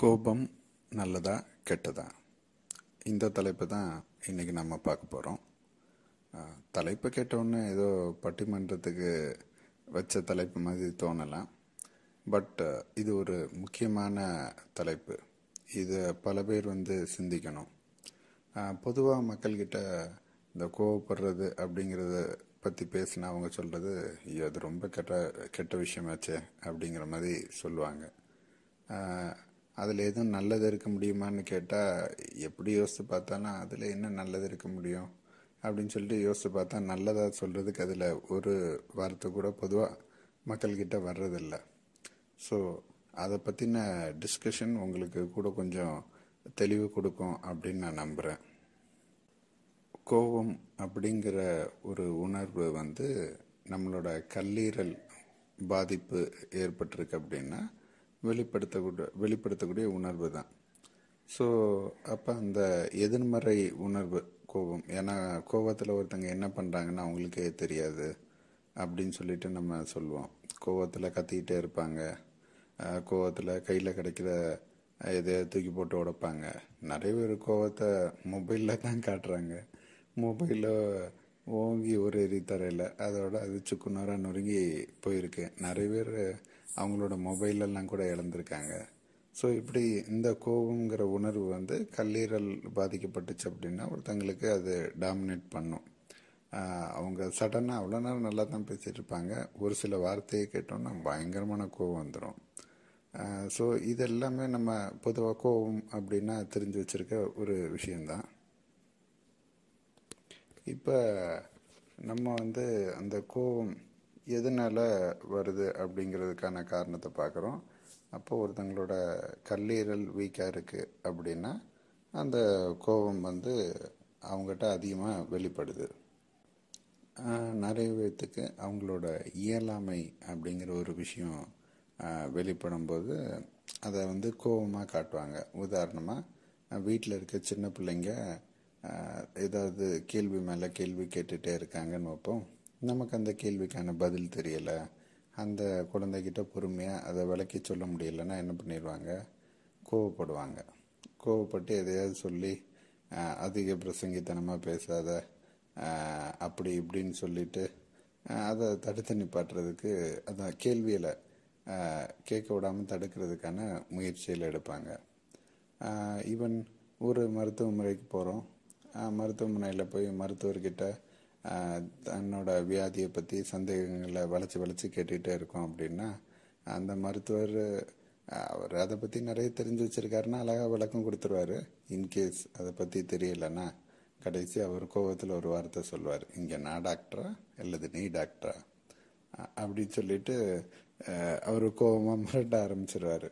கோபம் நல்லதா கெட்டதா இந்த தலைப்பு தான் இன்றைக்கி நம்ம பார்க்க போகிறோம் தலைப்பு கேட்டவுடனே ஏதோ பட்டிமன்றத்துக்கு வச்ச தலைப்பு மாதிரி தோணலாம் பட் இது ஒரு முக்கியமான தலைப்பு இது பல பேர் வந்து சிந்திக்கணும் பொதுவாக மக்கள்கிட்ட இந்த கோவப்படுறது அப்படிங்கிறத பற்றி பேசினா அவங்க சொல்கிறது அது ரொம்ப கெட்ட கெட்ட விஷயமாச்சே அப்படிங்கிற மாதிரி சொல்லுவாங்க அதில் எதுவும் நல்லது இருக்க முடியுமான்னு கேட்டால் எப்படி யோசித்து பார்த்தாலும் அதில் என்ன நல்லது இருக்க முடியும் அப்படின்னு சொல்லிட்டு யோசித்து பார்த்தா நல்லதாக சொல்கிறதுக்கு அதில் ஒரு வார்த்தை கூட பொதுவாக மக்கள்கிட்ட வர்றதில்ல ஸோ அதை பற்றின டிஸ்கஷன் உங்களுக்கு கூட கொஞ்சம் தெளிவு கொடுக்கும் அப்படின்னு நான் நம்புகிறேன் கோபம் அப்படிங்கிற ஒரு உணர்வு வந்து நம்மளோட கல்லீரல் பாதிப்பு ஏற்பட்டிருக்கு அப்படின்னா வெளிப்படுத்தக்கூடிய வெளிப்படுத்தக்கூடிய உணர்வு தான் ஸோ அப்போ அந்த எதிர்மறை உணர்வு கோபம் ஏன்னா கோபத்தில் ஒருத்தங்க என்ன பண்ணுறாங்கன்னு அவங்களுக்கே தெரியாது அப்படின்னு சொல்லிட்டு நம்ம சொல்லுவோம் கோவத்தில் கத்திக்கிட்டே இருப்பாங்க கோவத்தில் கையில் கிடைக்கிற இதை தூக்கி போட்டு உடைப்பாங்க நிறைய பேர் கோவத்தை மொபைலில் தான் காட்டுறாங்க மொபைலில் ஓங்கி ஒரு எரி தரையில் அதோட அது சுக்குநூறாக நொறுங்கி போயிருக்கு நிறைய பேர் அவங்களோட மொபைலெல்லாம் கூட இழந்திருக்காங்க ஸோ இப்படி இந்த கோபங்கிற உணர்வு வந்து கல்லீரல் பாதிக்கப்பட்டுச்சு அப்படின்னா ஒருத்தங்களுக்கு அது டாமினேட் பண்ணும் அவங்க சடனாக அவ்வளோ நேரம் நல்லா தான் பேசிகிட்டு இருப்பாங்க ஒரு சில வார்த்தையை கேட்டோம்னா பயங்கரமான கோபம் வந்துடும் ஸோ இது எல்லாமே நம்ம பொதுவாக கோபம் அப்படின்னா தெரிஞ்சு வச்சுருக்க ஒரு விஷயந்தான் இப்போ நம்ம வந்து அந்த கோபம் எதனால் வருது அப்படிங்கிறதுக்கான காரணத்தை பார்க்குறோம் அப்போ ஒருத்தங்களோட கல்லீரல் வீக்காக இருக்குது அப்படின்னா அந்த கோபம் வந்து அவங்ககிட்ட அதிகமாக வெளிப்படுது நிறைய பேர்த்துக்கு அவங்களோட இயலாமை அப்படிங்கிற ஒரு விஷயம் வெளிப்படும் போது அதை வந்து கோபமாக காட்டுவாங்க உதாரணமாக வீட்டில் இருக்க சின்ன பிள்ளைங்க ஏதாவது கேள்வி மேலே கேள்வி கேட்டுகிட்டே இருக்காங்கன்னு வைப்போம் நமக்கு அந்த கேள்விக்கான பதில் தெரியலை அந்த குழந்தைகிட்ட பொறுமையாக அதை விளக்கி சொல்ல முடியலன்னா என்ன பண்ணிடுவாங்க கோவப்படுவாங்க கோவப்பட்டு எதையாவது சொல்லி அதிக பிரசங்கித்தனமாக பேசாத அப்படி இப்படின்னு சொல்லிட்டு அதை தடுத்து நிப்பாட்டுறதுக்கு அதான் கேள்வியில் கேட்க விடாமல் தடுக்கிறதுக்கான முயற்சியில் எடுப்பாங்க ஈவன் ஒரு மருத்துவமனைக்கு போகிறோம் மருத்துவமனையில் போய் மருத்துவர்கிட்ட தன்னோட வியாதியை பற்றி சந்தேகங்களை வளைச்சி வளைச்சி கேட்டுகிட்டே இருக்கோம் அப்படின்னா அந்த மருத்துவர் அவர் அதை பற்றி நிறைய தெரிஞ்சு வச்சுருக்காருன்னா அழகாக விளக்கம் கொடுத்துருவாரு இன்கேஸ் அதை பற்றி தெரியலைன்னா கடைசி அவர் கோபத்தில் ஒரு வார்த்தை சொல்லுவார் இங்கே நான் டாக்டரா அல்லது நீ டாக்டரா அப்படின்னு சொல்லிட்டு அவர் கோபமாக மிரட்ட ஆரம்பிச்சிருவார்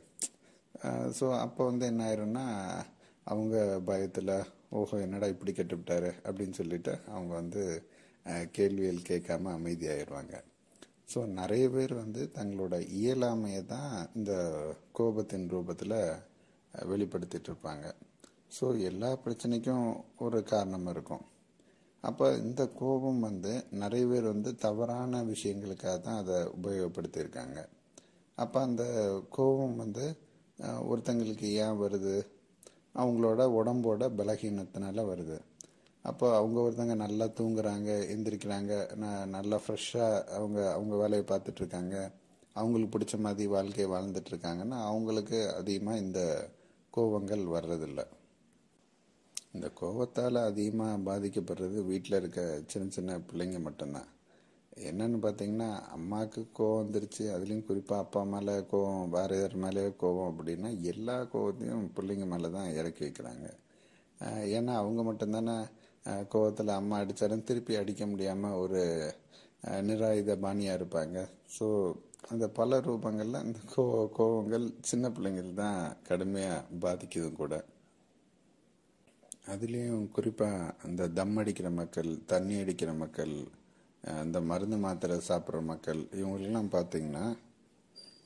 ஸோ அப்போ வந்து என்ன ஆயிரும்னா அவங்க பயத்தில் ஓஹோ என்னடா இப்படி கெட்டுவிட்டாரு அப்படின்னு சொல்லிட்டு அவங்க வந்து கேள்விகள் கேட்காம அமைதியாகிடுவாங்க ஸோ நிறைய பேர் வந்து தங்களோட இயலாமையை தான் இந்த கோபத்தின் ரூபத்தில் வெளிப்படுத்திட்டு இருப்பாங்க ஸோ எல்லா பிரச்சனைக்கும் ஒரு காரணம் இருக்கும் அப்போ இந்த கோபம் வந்து நிறைய பேர் வந்து தவறான விஷயங்களுக்காக தான் அதை உபயோகப்படுத்தியிருக்காங்க அப்போ அந்த கோபம் வந்து ஒருத்தங்களுக்கு ஏன் வருது அவங்களோட உடம்போட பலகீனத்தினால வருது அப்போ அவங்க ஒருத்தவங்க நல்லா தூங்குறாங்க எந்திரிக்கிறாங்க நல்லா ஃப்ரெஷ்ஷாக அவங்க அவங்க வேலையை பார்த்துட்ருக்காங்க அவங்களுக்கு பிடிச்ச மாதிரி வாழ்க்கையை வாழ்ந்துட்டுருக்காங்கன்னா அவங்களுக்கு அதிகமாக இந்த கோபங்கள் வர்றதில்லை இந்த கோபத்தால் அதிகமாக பாதிக்கப்படுறது வீட்டில் இருக்க சின்ன சின்ன பிள்ளைங்க மட்டும்தான் என்னென்னு பார்த்தீங்கன்னா அம்மாவுக்கு கோவம் வந்துருச்சு அதுலேயும் குறிப்பாக அப்பா மேலே கோவம் வேறு யார் மேலே கோவம் அப்படின்னா எல்லா கோவத்தையும் பிள்ளைங்க மேலே தான் இறக்கி வைக்கிறாங்க ஏன்னா அவங்க மட்டும்தானே கோவத்தில் அம்மா அடித்தாலும் திருப்பி அடிக்க முடியாமல் ஒரு நிராயுத பாணியாக இருப்பாங்க ஸோ அந்த பல ரூபங்களில் அந்த கோ கோவங்கள் சின்ன பிள்ளைங்கள் தான் கடுமையாக பாதிக்குதும் கூட அதுலேயும் குறிப்பாக அந்த தம் அடிக்கிற மக்கள் தண்ணி அடிக்கிற மக்கள் அந்த மருந்து மாத்திரை சாப்பிட்ற மக்கள் இவங்களெல்லாம் பார்த்திங்கன்னா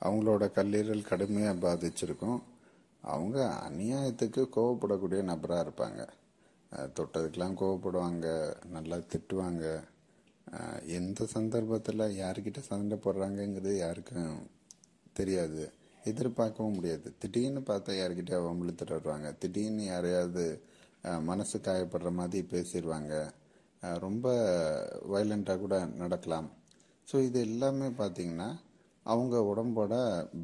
அவங்களோட கல்லீரல் கடுமையாக பாதிச்சிருக்கும் அவங்க அநியாயத்துக்கு கோவப்படக்கூடிய நபராக இருப்பாங்க தொட்டதுக்கெலாம் கோவப்படுவாங்க நல்லா திட்டுவாங்க எந்த சந்தர்ப்பத்தில் யார்கிட்ட சண்டை போடுறாங்கங்கிறது யாருக்கும் தெரியாது எதிர்பார்க்கவும் முடியாது திடீர்னு பார்த்தா யார்கிட்ட வம்பளு திட்டுறாங்க திடீர்னு யாரையாவது மனசு காயப்படுற மாதிரி பேசிடுவாங்க ரொம்ப வைலண்ட்டாக கூட நடக்கலாம் ஸோ இது எல்லாமே பார்த்திங்கன்னா அவங்க உடம்போட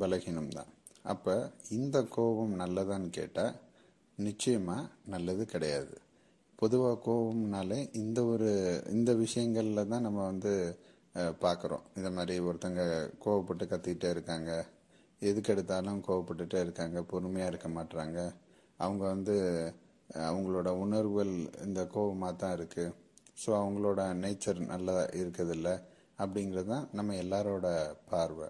பலகீனம் தான் அப்போ இந்த கோபம் நல்லதான்னு கேட்டால் நிச்சயமாக நல்லது கிடையாது பொதுவாக கோபம்னாலே இந்த ஒரு இந்த விஷயங்களில் தான் நம்ம வந்து பார்க்குறோம் இந்த மாதிரி ஒருத்தங்க கோவப்பட்டு கத்திக்கிட்டே இருக்காங்க எதுக்கு எடுத்தாலும் கோவப்பட்டுட்டே இருக்காங்க பொறுமையாக இருக்க மாட்டுறாங்க அவங்க வந்து அவங்களோட உணர்வுகள் இந்த கோபமாக தான் இருக்குது ஸோ அவங்களோட நேச்சர் நல்லா இருக்கிறதில்ல அப்படிங்கிறது தான் நம்ம எல்லாரோட பார்வை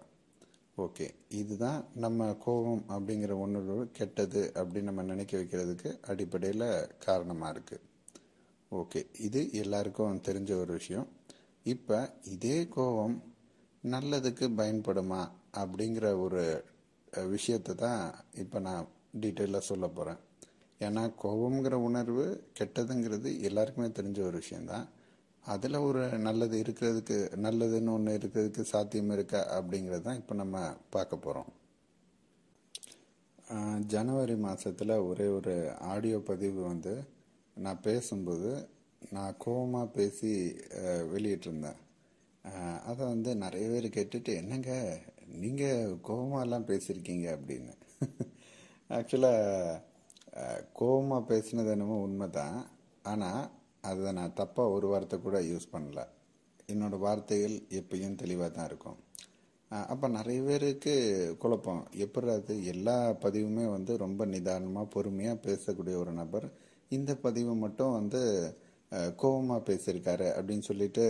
ஓகே இதுதான் நம்ம கோபம் அப்படிங்கிற உணர்வு கெட்டது அப்படின்னு நம்ம நினைக்க வைக்கிறதுக்கு அடிப்படையில் காரணமாக இருக்குது ஓகே இது எல்லாருக்கும் தெரிஞ்ச ஒரு விஷயம் இப்போ இதே கோபம் நல்லதுக்கு பயன்படுமா அப்படிங்கிற ஒரு விஷயத்தை தான் இப்போ நான் டீட்டெயிலாக சொல்ல போகிறேன் ஏன்னா கோபங்கிற உணர்வு கெட்டதுங்கிறது எல்லாருக்குமே தெரிஞ்ச ஒரு விஷயந்தான் அதில் ஒரு நல்லது இருக்கிறதுக்கு நல்லதுன்னு ஒன்று இருக்கிறதுக்கு சாத்தியம் இருக்கா அப்படிங்கிறது தான் இப்போ நம்ம பார்க்க போகிறோம் ஜனவரி மாதத்தில் ஒரே ஒரு ஆடியோ பதிவு வந்து நான் பேசும்போது நான் கோபமாக பேசி வெளியிட்டிருந்தேன் அதை வந்து நிறைய பேர் கேட்டுட்டு என்னங்க நீங்கள் கோபமாகலாம் பேசியிருக்கீங்க அப்படின்னு ஆக்சுவலாக கோபமாக பேசினது என்னமோ உண்மை தான் ஆனால் அதை நான் தப்பாக ஒரு வார்த்தை கூட யூஸ் பண்ணல என்னோடய வார்த்தைகள் எப்பயும் தெளிவாக தான் இருக்கும் அப்போ நிறைய பேருக்கு குழப்பம் எப்படி அது எல்லா பதிவுமே வந்து ரொம்ப நிதானமாக பொறுமையாக பேசக்கூடிய ஒரு நபர் இந்த பதிவு மட்டும் வந்து கோபமாக பேசியிருக்காரு அப்படின்னு சொல்லிட்டு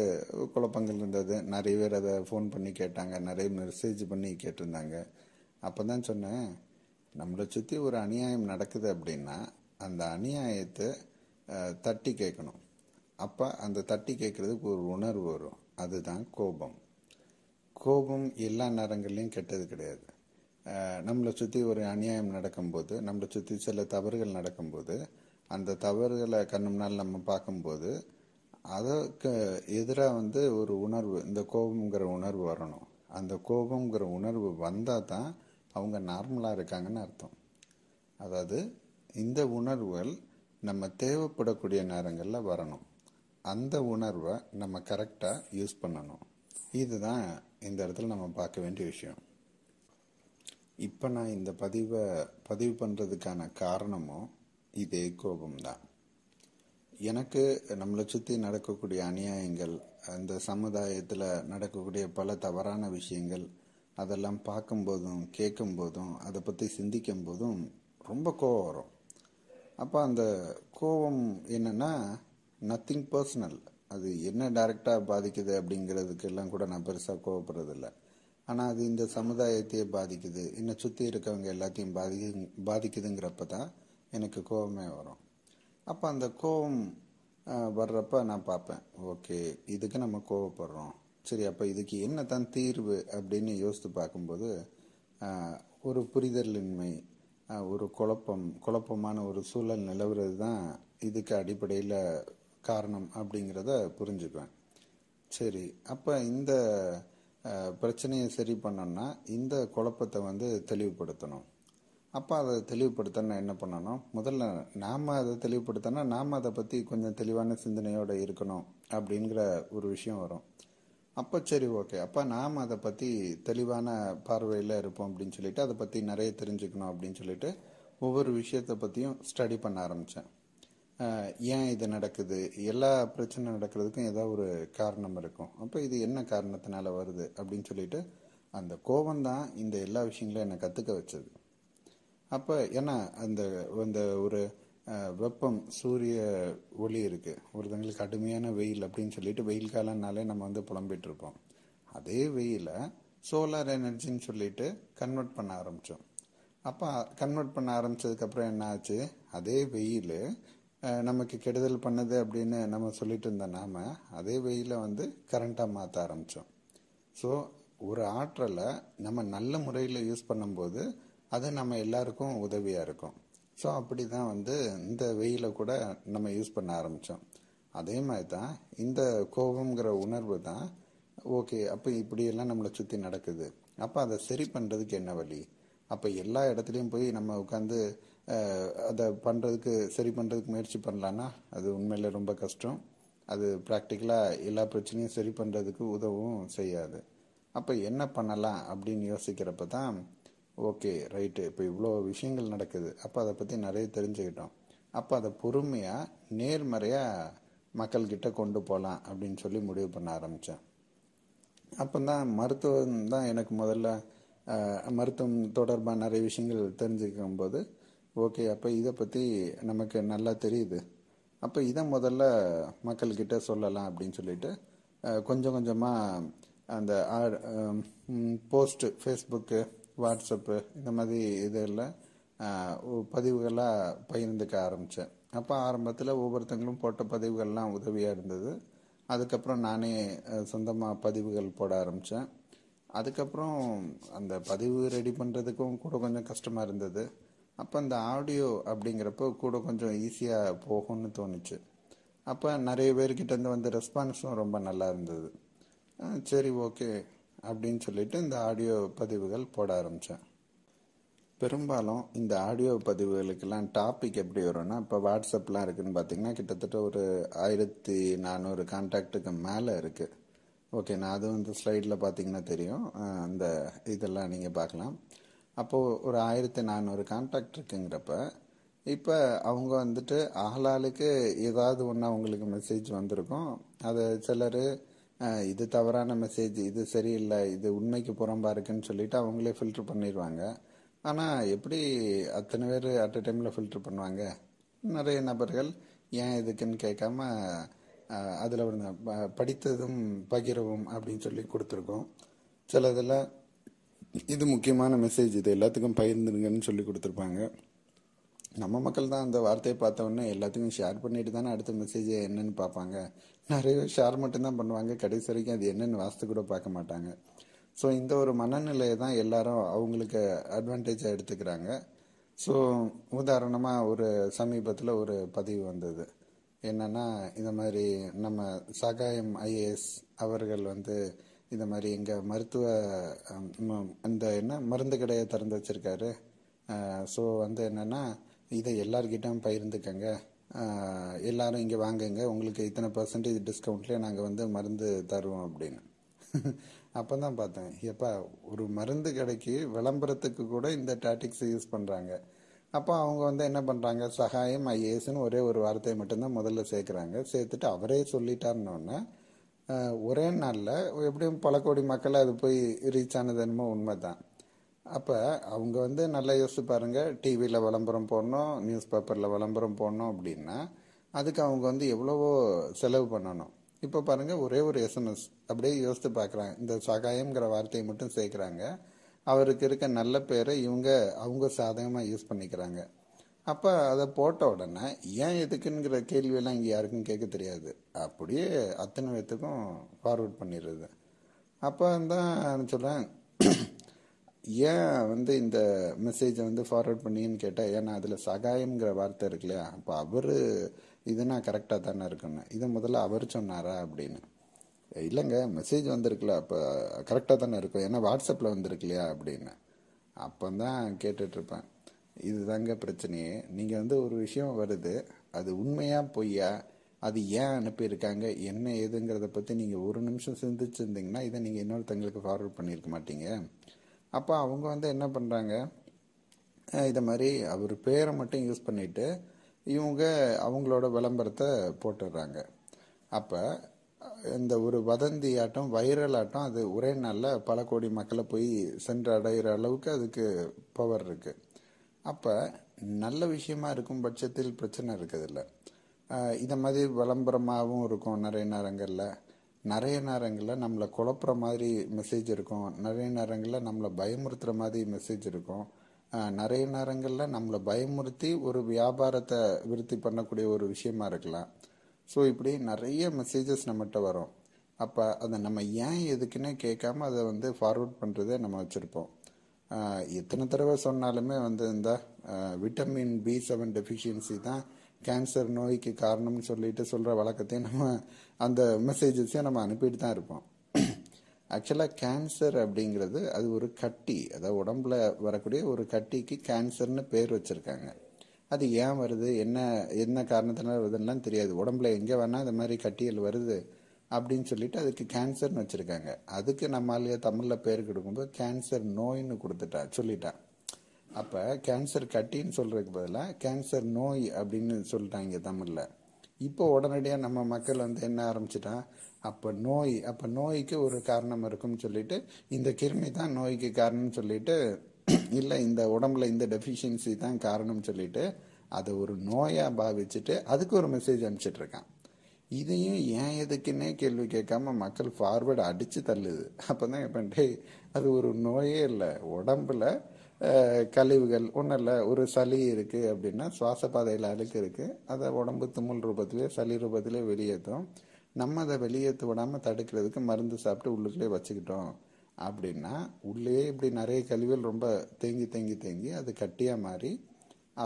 குழப்பங்கள் இருந்தது நிறைய பேர் அதை ஃபோன் பண்ணி கேட்டாங்க நிறைய மெசேஜ் பண்ணி கேட்டிருந்தாங்க அப்போ தான் சொன்னேன் நம்மளை சுற்றி ஒரு அநியாயம் நடக்குது அப்படின்னா அந்த அநியாயத்தை தட்டி கேட்கணும் அப்போ அந்த தட்டி கேட்குறதுக்கு ஒரு உணர்வு வரும் அதுதான் கோபம் கோபம் எல்லா நேரங்கள்லையும் கெட்டது கிடையாது நம்மளை சுற்றி ஒரு அநியாயம் நடக்கும்போது நம்மளை சுற்றி சில தவறுகள் நடக்கும்போது அந்த தவறுகளை கண்ணு முன்னால் நம்ம பார்க்கும்போது அதற்கு எதிராக வந்து ஒரு உணர்வு இந்த கோபம்ங்கிற உணர்வு வரணும் அந்த கோபங்கிற உணர்வு வந்தால் தான் அவங்க நார்மலாக இருக்காங்கன்னு அர்த்தம் அதாவது இந்த உணர்வுகள் நம்ம தேவைப்படக்கூடிய நேரங்களில் வரணும் அந்த உணர்வை நம்ம கரெக்டாக யூஸ் பண்ணணும் இதுதான் இந்த இடத்துல நம்ம பார்க்க வேண்டிய விஷயம் இப்போ நான் இந்த பதிவை பதிவு பண்ணுறதுக்கான காரணமும் இதே கோபம்தான் எனக்கு நம்மளை சுற்றி நடக்கக்கூடிய அநியாயங்கள் அந்த சமுதாயத்தில் நடக்கக்கூடிய பல தவறான விஷயங்கள் அதெல்லாம் பார்க்கும்போதும் கேட்கும்போதும் அதை பற்றி சிந்திக்கும் போதும் ரொம்ப கோவம் வரும் அப்போ அந்த கோபம் என்னென்னா நத்திங் பர்சனல் அது என்ன டைரெக்டாக பாதிக்குது அப்படிங்கிறதுக்கெல்லாம் கூட நான் பெருசாக கோவப்படுறதில்ல ஆனால் அது இந்த சமுதாயத்தையே பாதிக்குது என்னை சுற்றி இருக்கவங்க எல்லாத்தையும் பாதி பாதிக்குதுங்கிறப்ப தான் எனக்கு கோபமே வரும் அப்போ அந்த கோபம் வர்றப்ப நான் பார்ப்பேன் ஓகே இதுக்கு நம்ம கோவப்படுறோம் சரி அப்போ இதுக்கு என்ன தான் தீர்வு அப்படின்னு யோசித்து பார்க்கும்போது ஒரு புரிதலின்மை ஒரு குழப்பம் குழப்பமான ஒரு சூழல் நிலவுறது தான் இதுக்கு அடிப்படையில் காரணம் அப்படிங்கிறத புரிஞ்சுக்குவேன் சரி அப்போ இந்த பிரச்சனையை சரி பண்ணோன்னா இந்த குழப்பத்தை வந்து தெளிவுபடுத்தணும் அப்போ அதை தெளிவுபடுத்தனா என்ன பண்ணணும் முதல்ல நாம் அதை தெளிவுபடுத்தனா நாம் அதை பற்றி கொஞ்சம் தெளிவான சிந்தனையோடு இருக்கணும் அப்படிங்கிற ஒரு விஷயம் வரும் அப்போ சரி ஓகே அப்போ நாம் அதை பற்றி தெளிவான பார்வையில் இருப்போம் அப்படின்னு சொல்லிட்டு அதை பற்றி நிறைய தெரிஞ்சுக்கணும் அப்படின்னு சொல்லிட்டு ஒவ்வொரு விஷயத்தை பற்றியும் ஸ்டடி பண்ண ஆரம்பித்தேன் ஏன் இது நடக்குது எல்லா பிரச்சனை நடக்கிறதுக்கும் ஏதாவது ஒரு காரணம் இருக்கும் அப்போ இது என்ன காரணத்தினால வருது அப்படின்னு சொல்லிட்டு அந்த கோபம் தான் இந்த எல்லா விஷயங்களும் என்னை கற்றுக்க வச்சது அப்போ ஏன்னா அந்த அந்த ஒரு வெப்பம் சூரிய ஒளி இருக்குது ஒருத்தங்களுக்கு கடுமையான வெயில் அப்படின்னு சொல்லிட்டு வெயில் காலம்னாலே நம்ம வந்து புலம்பிட்டு இருப்போம் அதே வெயிலை சோலார் எனர்ஜின்னு சொல்லிட்டு கன்வெர்ட் பண்ண ஆரம்பித்தோம் அப்போ கன்வெர்ட் பண்ண ஆரம்பித்ததுக்கப்புறம் என்ன ஆச்சு அதே வெயில் நமக்கு கெடுதல் பண்ணுது அப்படின்னு நம்ம சொல்லிட்டு இருந்த நாம அதே வெயில வந்து கரண்ட்டாக மாற்ற ஆரம்பித்தோம் ஸோ ஒரு ஆற்றலை நம்ம நல்ல முறையில் யூஸ் பண்ணும்போது அது நம்ம எல்லாருக்கும் உதவியாக இருக்கும் ஸோ அப்படி தான் வந்து இந்த வெயிலை கூட நம்ம யூஸ் பண்ண ஆரம்பித்தோம் அதே மாதிரி தான் இந்த கோபங்கிற உணர்வு தான் ஓகே அப்போ இப்படியெல்லாம் நம்மளை சுற்றி நடக்குது அப்போ அதை சரி பண்ணுறதுக்கு என்ன வழி அப்போ எல்லா இடத்துலையும் போய் நம்ம உட்காந்து அதை பண்ணுறதுக்கு சரி பண்ணுறதுக்கு முயற்சி பண்ணலான்னா அது உண்மையில் ரொம்ப கஷ்டம் அது ப்ராக்டிக்கலாக எல்லா பிரச்சனையும் சரி பண்ணுறதுக்கு உதவும் செய்யாது அப்போ என்ன பண்ணலாம் அப்படின்னு யோசிக்கிறப்ப தான் ஓகே ரைட்டு இப்போ இவ்வளோ விஷயங்கள் நடக்குது அப்போ அதை பற்றி நிறைய தெரிஞ்சுக்கிட்டோம் அப்போ அதை பொறுமையாக நேர்மறையாக மக்கள்கிட்ட கொண்டு போகலாம் அப்படின்னு சொல்லி முடிவு பண்ண ஆரம்பித்தேன் அப்போ தான் மருத்துவம் தான் எனக்கு முதல்ல மருத்துவம் தொடர்பாக நிறைய விஷயங்கள் தெரிஞ்சுக்கும் போது ஓகே அப்போ இதை பற்றி நமக்கு நல்லா தெரியுது அப்போ இதை முதல்ல மக்கள்கிட்ட சொல்லலாம் அப்படின்னு சொல்லிட்டு கொஞ்சம் கொஞ்சமாக அந்த போஸ்ட்டு ஃபேஸ்புக்கு வாட்ஸ்அப்பு இந்த மாதிரி இதெல்லாம் பதிவுகளாக பகிர்ந்துக்க ஆரம்பித்தேன் அப்போ ஆரம்பத்தில் ஒவ்வொருத்தங்களும் போட்ட பதிவுகள்லாம் உதவியாக இருந்தது அதுக்கப்புறம் நானே சொந்தமாக பதிவுகள் போட ஆரம்பித்தேன் அதுக்கப்புறம் அந்த பதிவு ரெடி பண்ணுறதுக்கும் கூட கொஞ்சம் கஷ்டமாக இருந்தது அப்போ அந்த ஆடியோ அப்படிங்கிறப்போ கூட கொஞ்சம் ஈஸியாக போகும்னு தோணுச்சு அப்போ நிறைய பேர்கிட்டேருந்து வந்து ரெஸ்பான்ஸும் ரொம்ப நல்லா இருந்தது சரி ஓகே அப்படின்னு சொல்லிட்டு இந்த ஆடியோ பதிவுகள் போட ஆரம்பித்தேன் பெரும்பாலும் இந்த ஆடியோ பதிவுகளுக்கெல்லாம் டாபிக் எப்படி வரும்னா இப்போ வாட்ஸ்அப்லாம் இருக்குதுன்னு பார்த்தீங்கன்னா கிட்டத்தட்ட ஒரு ஆயிரத்தி நானூறு கான்டாக்டுக்கு மேலே இருக்குது ஓகே நான் அது வந்து ஸ்லைடில் பார்த்தீங்கன்னா தெரியும் அந்த இதெல்லாம் நீங்கள் பார்க்கலாம் அப்போது ஒரு ஆயிரத்தி நானூறு கான்டாக்ட் இருக்குங்கிறப்ப இப்போ அவங்க வந்துட்டு ஆளாளுக்கு ஏதாவது ஒன்று அவங்களுக்கு மெசேஜ் வந்திருக்கும் அதை சிலர் இது தவறான மெசேஜ் இது சரியில்லை இது உண்மைக்கு புறம்பா இருக்குன்னு சொல்லிட்டு அவங்களே ஃபில்டர் பண்ணிடுவாங்க ஆனால் எப்படி அத்தனை பேர் அட் அ டைமில் ஃபில்டர் பண்ணுவாங்க நிறைய நபர்கள் ஏன் இதுக்குன்னு கேட்காம அதில் ஒன்று படித்ததும் பகிரவும் அப்படின்னு சொல்லி கொடுத்துருக்கோம் சிலதில் இது முக்கியமான மெசேஜ் இது எல்லாத்துக்கும் பகிர்ந்துருங்கன்னு சொல்லி கொடுத்துருப்பாங்க நம்ம மக்கள் தான் அந்த வார்த்தையை பார்த்தவொடனே எல்லாத்துக்கும் ஷேர் பண்ணிட்டு தானே அடுத்த மெசேஜ் என்னன்னு பார்ப்பாங்க நிறைய ஷேர் மட்டும்தான் பண்ணுவாங்க கடைசி வரைக்கும் அது என்னென்னு வாசத்து கூட பார்க்க மாட்டாங்க ஸோ இந்த ஒரு மனநிலையை தான் எல்லாரும் அவங்களுக்கு அட்வான்டேஜாக எடுத்துக்கிறாங்க ஸோ உதாரணமாக ஒரு சமீபத்தில் ஒரு பதிவு வந்தது என்னென்னா இந்த மாதிரி நம்ம சகாயம் ஐஏஎஸ் அவர்கள் வந்து இந்த மாதிரி எங்கள் மருத்துவ அந்த என்ன மருந்து கடையை திறந்து வச்சுருக்காரு ஸோ வந்து என்னென்னா இதை எல்லார்கிட்டையும் பகிர்ந்துக்கங்க எல்லாரும் இங்கே வாங்குங்க உங்களுக்கு இத்தனை பர்சன்டேஜ் டிஸ்கவுண்ட்லேயே நாங்கள் வந்து மருந்து தருவோம் அப்படின்னு அப்போ தான் பார்த்தேன் எப்பா ஒரு மருந்து கடைக்கு விளம்பரத்துக்கு கூட இந்த டாட்டிக்ஸ் யூஸ் பண்ணுறாங்க அப்போ அவங்க வந்து என்ன பண்ணுறாங்க சகாயம் ஐஏஎஸ்ன்னு ஒரே ஒரு வார்த்தையை மட்டும்தான் முதல்ல சேர்க்குறாங்க சேர்த்துட்டு அவரே சொல்லிட்டாருன்னொன்னே ஒரே நாளில் எப்படியும் பல கோடி மக்களை அது போய் ரீச் ஆனது என்னமோ உண்மை தான் அப்போ அவங்க வந்து நல்லா யோசிச்சு பாருங்கள் டிவியில் விளம்பரம் போடணும் நியூஸ் பேப்பரில் விளம்பரம் போடணும் அப்படின்னா அதுக்கு அவங்க வந்து எவ்வளவோ செலவு பண்ணணும் இப்போ பாருங்கள் ஒரே ஒரு எஸ்எம்எஸ் அப்படியே யோசித்து பார்க்குறாங்க இந்த சகாயம்ங்கிற வார்த்தையை மட்டும் சேர்க்குறாங்க அவருக்கு இருக்க நல்ல பேரை இவங்க அவங்க சாதகமாக யூஸ் பண்ணிக்கிறாங்க அப்போ அதை போட்ட உடனே ஏன் எதுக்குங்கிற கேள்வியெல்லாம் இங்கே யாருக்கும் கேட்க தெரியாது அப்படியே அத்தனை விதத்துக்கும் ஃபார்வர்ட் பண்ணிடுறது அப்போ தான் சொல்கிறேன் ஏன் வந்து இந்த மெசேஜை வந்து ஃபார்வர்ட் பண்ணின்னு கேட்டால் ஏன்னா அதில் சகாயம்ங்கிற வார்த்தை இருக்கு இல்லையா அப்போ அவர் இதுனா கரெக்டாக தானே இருக்குன்னு இதை முதல்ல அவர் சொன்னாரா அப்படின்னு இல்லைங்க மெசேஜ் வந்திருக்குல்ல அப்போ கரெக்டாக தானே இருக்கும் ஏன்னா வாட்ஸ்அப்பில் வந்திருக்கு இல்லையா அப்படின்னு அப்போ தான் கேட்டுட்ருப்பேன் இதுதாங்க பிரச்சனையே நீங்கள் வந்து ஒரு விஷயம் வருது அது உண்மையாக பொய்யா அது ஏன் அனுப்பியிருக்காங்க என்ன ஏதுங்கிறத பற்றி நீங்கள் ஒரு நிமிஷம் சிந்திச்சிருந்தீங்கன்னா இதை நீங்கள் இன்னொருத்தங்களுக்கு ஃபார்வர்ட் பண்ணியிருக்க மாட்டீங்க அப்போ அவங்க வந்து என்ன பண்ணுறாங்க இதை மாதிரி அவர் பேரை மட்டும் யூஸ் பண்ணிவிட்டு இவங்க அவங்களோட விளம்பரத்தை போட்டுடுறாங்க அப்போ இந்த ஒரு வதந்தி ஆட்டம் வைரல் ஆட்டம் அது ஒரே நாளில் பல கோடி மக்களை போய் சென்று அடைகிற அளவுக்கு அதுக்கு பவர் இருக்குது அப்போ நல்ல விஷயமா இருக்கும் பட்சத்தில் பிரச்சனை இல்லை இதை மாதிரி விளம்பரமாகவும் இருக்கும் நிறைய நேரங்களில் நிறைய நேரங்களில் நம்மளை குழப்புற மாதிரி மெசேஜ் இருக்கும் நிறைய நேரங்களில் நம்மளை பயமுறுத்துகிற மாதிரி மெசேஜ் இருக்கும் நிறைய நேரங்களில் நம்மளை பயமுறுத்தி ஒரு வியாபாரத்தை விருத்தி பண்ணக்கூடிய ஒரு விஷயமா இருக்கலாம் ஸோ இப்படி நிறைய மெசேஜஸ் நம்மகிட்ட வரும் அப்போ அதை நம்ம ஏன் எதுக்குன்னே கேட்காம அதை வந்து ஃபார்வர்ட் பண்ணுறதே நம்ம வச்சுருப்போம் எத்தனை தடவை சொன்னாலுமே வந்து இந்த விட்டமின் பி செவன் டெஃபிஷியன்சி தான் கேன்சர் நோய்க்கு காரணம்னு சொல்லிட்டு சொல்கிற வழக்கத்தையும் நம்ம அந்த மெசேஜஸையும் நம்ம அனுப்பிட்டு தான் இருப்போம் ஆக்சுவலாக கேன்சர் அப்படிங்கிறது அது ஒரு கட்டி அதாவது உடம்புல வரக்கூடிய ஒரு கட்டிக்கு கேன்சர்னு பேர் வச்சுருக்காங்க அது ஏன் வருது என்ன என்ன காரணத்தினால வருதுன்னெலாம் தெரியாது உடம்புல எங்கே வேணால் அந்த மாதிரி கட்டியல் வருது அப்படின்னு சொல்லிட்டு அதுக்கு கேன்சர்னு வச்சுருக்காங்க அதுக்கு நம்மளாலேயே தமிழில் பேர் கொடுக்கும்போது கேன்சர் நோயின்னு கொடுத்துட்டா சொல்லிட்டான் அப்போ கேன்சர் கட்டின்னு சொல்கிறதுக்கு பதிலாக கேன்சர் நோய் அப்படின்னு சொல்லிட்டாங்க தமிழில் இப்போ உடனடியாக நம்ம மக்கள் வந்து என்ன ஆரம்பிச்சிட்டா அப்போ நோய் அப்போ நோய்க்கு ஒரு காரணம் இருக்கும்னு சொல்லிட்டு இந்த கிருமி தான் நோய்க்கு காரணம்னு சொல்லிட்டு இல்லை இந்த உடம்புல இந்த டெஃபிஷியன்சி தான் காரணம்னு சொல்லிட்டு அதை ஒரு நோயாக பாவிச்சுட்டு அதுக்கு ஒரு மெசேஜ் அனுப்பிச்சிட்ருக்கான் இதையும் ஏன் எதுக்குன்னே கேள்வி கேட்காம மக்கள் ஃபார்வேர்டு அடித்து தள்ளுது அப்போ தான் இப்போ அது ஒரு நோயே இல்லை உடம்புல கழிவுகள் ஒன்றும் இல்லை ஒரு சளி இருக்குது அப்படின்னா சுவாச பாதையில் அழுக்கு இருக்குது அதை உடம்பு தும்மல் ரூபத்திலே சளி ரூபத்திலே வெளியேற்றும் நம்ம அதை வெளியேற்ற விடாமல் தடுக்கிறதுக்கு மருந்து சாப்பிட்டு உள்ளுக்குள்ளே வச்சுக்கிட்டோம் அப்படின்னா உள்ளே இப்படி நிறைய கழிவுகள் ரொம்ப தேங்கி தேங்கி தேங்கி அது கட்டியாக மாறி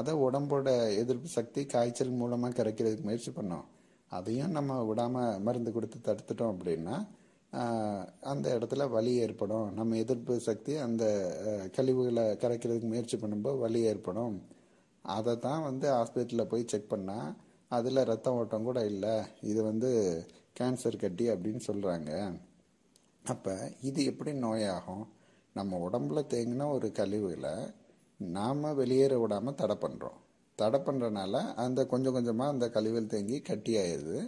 அதை உடம்போட எதிர்ப்பு சக்தி காய்ச்சல் மூலமாக கரைக்கிறதுக்கு முயற்சி பண்ணோம் அதையும் நம்ம விடாமல் மருந்து கொடுத்து தடுத்துட்டோம் அப்படின்னா அந்த இடத்துல வலி ஏற்படும் நம்ம எதிர்ப்பு சக்தி அந்த கழிவுகளை கரைக்கிறதுக்கு முயற்சி பண்ணும்போது வலி ஏற்படும் அதை தான் வந்து ஹாஸ்பிட்டலில் போய் செக் பண்ணால் அதில் ரத்த ஓட்டம் கூட இல்லை இது வந்து கேன்சர் கட்டி அப்படின்னு சொல்கிறாங்க அப்போ இது எப்படி நோயாகும் நம்ம உடம்புல தேங்கின ஒரு கழிவுகளை நாம் வெளியேற விடாமல் தடை பண்ணுறோம் தடை பண்ணுறனால அந்த கொஞ்சம் கொஞ்சமாக அந்த கழிவுகள் தேங்கி கட்டி ஆயிடுது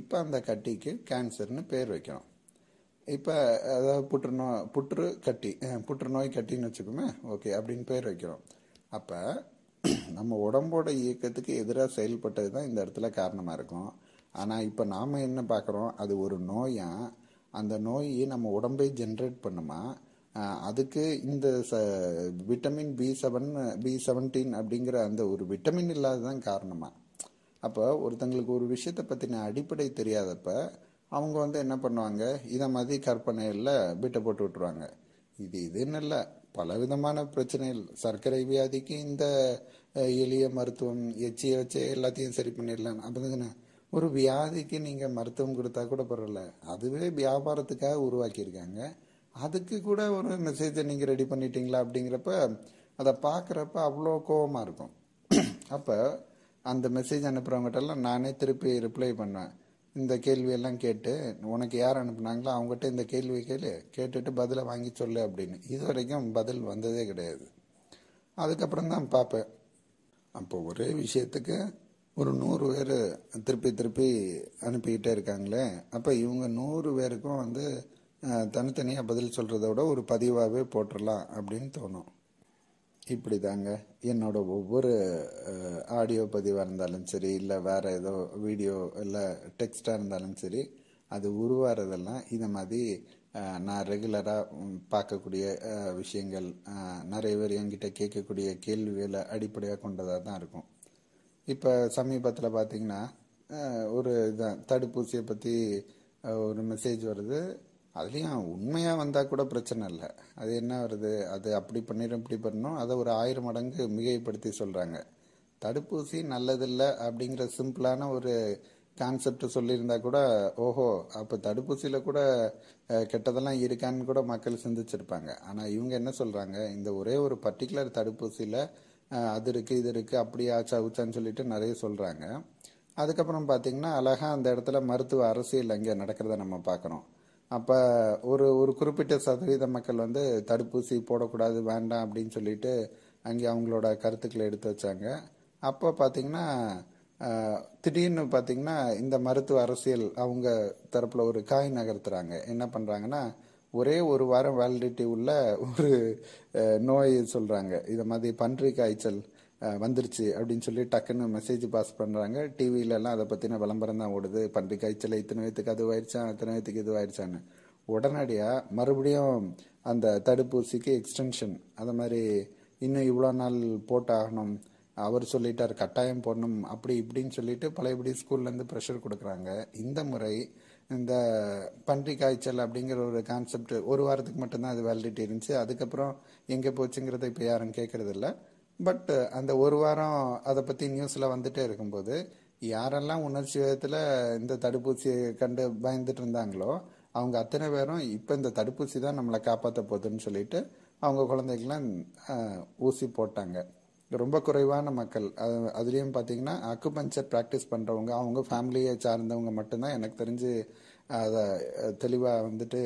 இப்போ அந்த கட்டிக்கு கேன்சர்னு பேர் வைக்கணும் இப்போ அதாவது புற்றுநோய் புற்று கட்டி புற்றுநோய் கட்டின்னு வச்சுக்கோமே ஓகே அப்படின்னு பேர் வைக்கிறோம் அப்போ நம்ம உடம்போட இயக்கத்துக்கு எதிராக செயல்பட்டது தான் இந்த இடத்துல காரணமாக இருக்கும் ஆனால் இப்போ நாம் என்ன பார்க்குறோம் அது ஒரு நோயாக அந்த நோயை நம்ம உடம்பே ஜென்ரேட் பண்ணுமா அதுக்கு இந்த ச vitamin B seven B seventeen அப்படிங்கிற அந்த ஒரு விட்டமின் இல்லாததான் காரணமாக அப்போ ஒருத்தங்களுக்கு ஒரு விஷயத்தை பற்றின அடிப்படை தெரியாதப்ப அவங்க வந்து என்ன பண்ணுவாங்க இதை மாதிரி கற்பனையில் பிட்டை போட்டு விட்டுருவாங்க இது இதுன்னு இல்லை பல விதமான பிரச்சனைகள் சர்க்கரை வியாதிக்கு இந்த எளிய மருத்துவம் எச்சியை வச்சு எல்லாத்தையும் சரி பண்ணிடலாம் அப்படிதானே ஒரு வியாதிக்கு நீங்கள் மருத்துவம் கொடுத்தா கூட பரவாயில்ல அதுவே வியாபாரத்துக்காக உருவாக்கியிருக்காங்க அதுக்கு கூட ஒரு மெசேஜை நீங்கள் ரெடி பண்ணிட்டீங்களா அப்படிங்கிறப்ப அதை பார்க்குறப்ப அவ்வளோ கோபமாக இருக்கும் அப்போ அந்த மெசேஜ் எல்லாம் நானே திருப்பி ரிப்ளை பண்ணுவேன் இந்த கேள்வியெல்லாம் கேட்டு உனக்கு யார் அனுப்புனாங்களோ அவங்ககிட்ட இந்த கேள்வி கேளு கேட்டுட்டு பதிலை வாங்கி சொல்லு அப்படின்னு இது வரைக்கும் பதில் வந்ததே கிடையாது அதுக்கப்புறம் தான் பார்ப்பேன் அப்போ ஒரே விஷயத்துக்கு ஒரு நூறு பேர் திருப்பி திருப்பி அனுப்பிக்கிட்டே இருக்காங்களே அப்போ இவங்க நூறு பேருக்கும் வந்து தனித்தனியாக பதில் சொல்கிறத விட ஒரு பதிவாகவே போட்டுடலாம் அப்படின்னு தோணும் இப்படி தாங்க என்னோட ஒவ்வொரு ஆடியோ பதிவாக இருந்தாலும் சரி இல்லை வேறு ஏதோ வீடியோ இல்லை டெக்ஸ்டாக இருந்தாலும் சரி அது உருவாகிறதெல்லாம் இதை மாதிரி நான் ரெகுலராக பார்க்கக்கூடிய விஷயங்கள் நிறைய பேர் என்கிட்ட கேட்கக்கூடிய கேள்விகளை அடிப்படையாக கொண்டதாக தான் இருக்கும் இப்போ சமீபத்தில் பார்த்திங்கன்னா ஒரு இதான் தடுப்பூசியை பற்றி ஒரு மெசேஜ் வருது அதுலேயும் உண்மையாக வந்தால் கூட பிரச்சனை இல்லை அது என்ன வருது அது அப்படி பண்ணிடும் இப்படி பண்ணணும் அதை ஒரு ஆயிரம் மடங்கு மிகைப்படுத்தி சொல்கிறாங்க தடுப்பூசி நல்லதில்லை அப்படிங்கிற சிம்பிளான ஒரு கான்செப்ட் சொல்லியிருந்தா கூட ஓஹோ அப்போ தடுப்பூசியில் கூட கெட்டதெல்லாம் இருக்கான்னு கூட மக்கள் சிந்திச்சிருப்பாங்க ஆனால் இவங்க என்ன சொல்கிறாங்க இந்த ஒரே ஒரு பர்டிகுலர் தடுப்பூசியில் அது இருக்குது இது இருக்குது அப்படி ஆச்சா ஊச்சான்னு சொல்லிட்டு நிறைய சொல்கிறாங்க அதுக்கப்புறம் பார்த்தீங்கன்னா அழகாக அந்த இடத்துல மருத்துவ அரசியல் அங்கே நடக்கிறத நம்ம பார்க்குறோம் அப்போ ஒரு ஒரு குறிப்பிட்ட சதவீத மக்கள் வந்து தடுப்பூசி போடக்கூடாது வேண்டாம் அப்படின்னு சொல்லிட்டு அங்கே அவங்களோட கருத்துக்களை எடுத்து வச்சாங்க அப்போ பார்த்தீங்கன்னா திடீர்னு பார்த்தீங்கன்னா இந்த மருத்துவ அரசியல் அவங்க தரப்பில் ஒரு காய் நகர்த்துறாங்க என்ன பண்ணுறாங்கன்னா ஒரே ஒரு வாரம் வேலிடிட்டி உள்ள ஒரு நோய் சொல்கிறாங்க இதை மாதிரி பன்றி காய்ச்சல் வந்துருச்சு அப்படின்னு சொல்லி டக்குன்னு மெசேஜ் பாஸ் பண்ணுறாங்க டிவியிலலாம் அதை பற்றின விளம்பரம் தான் ஓடுது பன்றி காய்ச்சல் இத்தனை வயதுக்கு அது ஆயிடுச்சான் இத்தனை வயதுக்கு இது ஆயிடுச்சான்னு உடனடியாக மறுபடியும் அந்த தடுப்பூசிக்கு எக்ஸ்டென்ஷன் அது மாதிரி இன்னும் இவ்வளோ நாள் போட்டாகணும் அவர் சொல்லிட்டார் கட்டாயம் போடணும் அப்படி இப்படின்னு சொல்லிட்டு பழையபடி ஸ்கூல்லேருந்து ப்ரெஷர் கொடுக்குறாங்க இந்த முறை இந்த பன்றி காய்ச்சல் அப்படிங்கிற ஒரு கான்செப்ட் ஒரு வாரத்துக்கு மட்டும்தான் அது வேலிடிட்டி இருந்துச்சு அதுக்கப்புறம் எங்கே போச்சுங்கிறத இப்போ யாரும் கேட்கறதில்ல பட் uh, அந்த ஒரு வாரம் அதை பற்றி நியூஸில் வந்துட்டே இருக்கும்போது யாரெல்லாம் உணர்ச்சி விதத்தில் இந்த தடுப்பூசியை கண்டு பயந்துட்டு இருந்தாங்களோ அவங்க அத்தனை பேரும் இப்போ இந்த தடுப்பூசி தான் நம்மளை காப்பாற்ற போகுதுன்னு சொல்லிட்டு அவங்க குழந்தைகள்லாம் ஊசி போட்டாங்க ரொம்ப குறைவான மக்கள் அது அதுலேயும் பார்த்தீங்கன்னா அக்குபஞ்சர் ப்ராக்டிஸ் பண்ணுறவங்க அவங்க ஃபேமிலியை சார்ந்தவங்க மட்டும்தான் எனக்கு தெரிஞ்சு அதை தெளிவாக வந்துட்டு